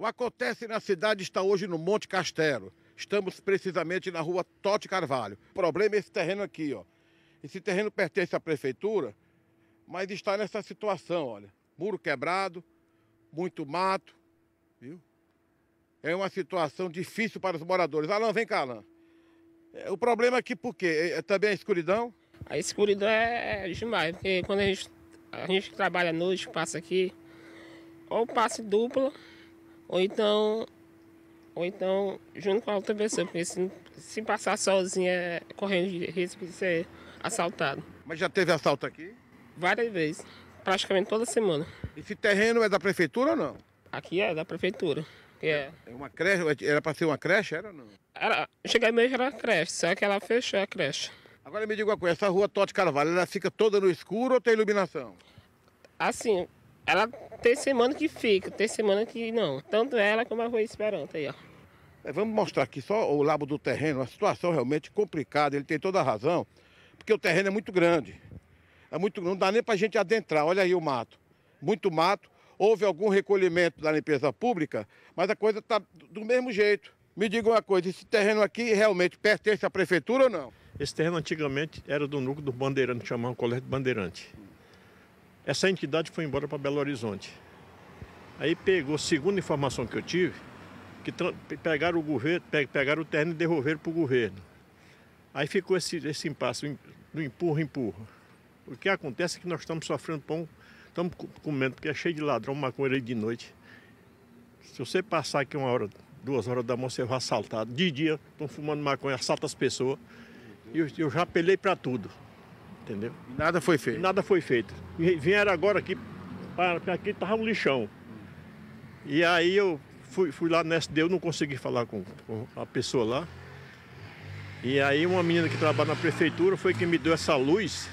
O Acontece na Cidade está hoje no Monte Castelo. Estamos precisamente na rua Tote Carvalho. O problema é esse terreno aqui, ó. Esse terreno pertence à prefeitura, mas está nessa situação, olha. Muro quebrado, muito mato, viu? É uma situação difícil para os moradores. Alan, vem cá, Alan. É, o problema aqui por quê? É, é também a escuridão? A escuridão é, é demais, porque quando a gente, a gente trabalha à noite, passa aqui, ou passe duplo, ou então, ou então junto com a outra pessoa, porque se, se passar sozinha é correndo de risco de ser assaltado. Mas já teve assalto aqui? Várias vezes, praticamente toda semana. Esse terreno é da prefeitura ou não? Aqui é da prefeitura. É. é uma creche, é, era para ser uma creche, era ou não? Era, cheguei mesmo era creche, só que ela fechou a creche. Agora me diga uma coisa, essa rua Tote Carvalho, ela fica toda no escuro ou tem iluminação? Assim, ela tem semana que fica, tem semana que não. Tanto ela como a Rua Esperança aí, ó. É, vamos mostrar aqui só o labo do terreno, uma situação é realmente complicada, ele tem toda a razão, porque o terreno é muito grande. É muito, não dá nem para a gente adentrar, olha aí o mato. Muito mato, houve algum recolhimento da limpeza pública, mas a coisa está do mesmo jeito. Me diga uma coisa, esse terreno aqui realmente pertence à prefeitura ou não? Esse terreno antigamente era do núcleo do Bandeirante, chamava Colégio Bandeirante. Essa entidade foi embora para Belo Horizonte. Aí pegou, segundo a informação que eu tive, que pegaram o governo, pegaram o terno e devolveram para o governo. Aí ficou esse, esse impasse no empurra, empurra. O que acontece é que nós estamos sofrendo pão, estamos comendo, porque é cheio de ladrão, maconheiro de noite. Se você passar aqui uma hora, duas horas da manhã, você vai assaltado. De dia, estão fumando maconha, assalta as pessoas. E eu, eu já apelei para tudo entendeu? E nada foi feito? Nada foi feito. E vieram agora aqui, para aqui estava um lixão. E aí eu fui, fui lá no eu não consegui falar com, com a pessoa lá. E aí uma menina que trabalha na prefeitura foi que me deu essa luz.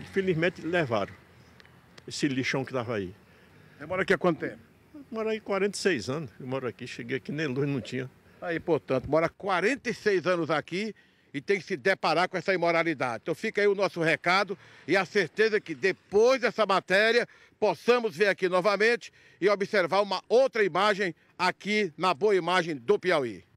Infelizmente levaram esse lixão que estava aí. Demora aqui há quanto tempo? moro aí 46 anos. Eu moro aqui, cheguei aqui, nem luz não tinha. Aí, portanto, mora 46 anos aqui e tem que se deparar com essa imoralidade. Então fica aí o nosso recado e a certeza que depois dessa matéria possamos ver aqui novamente e observar uma outra imagem aqui na boa imagem do Piauí.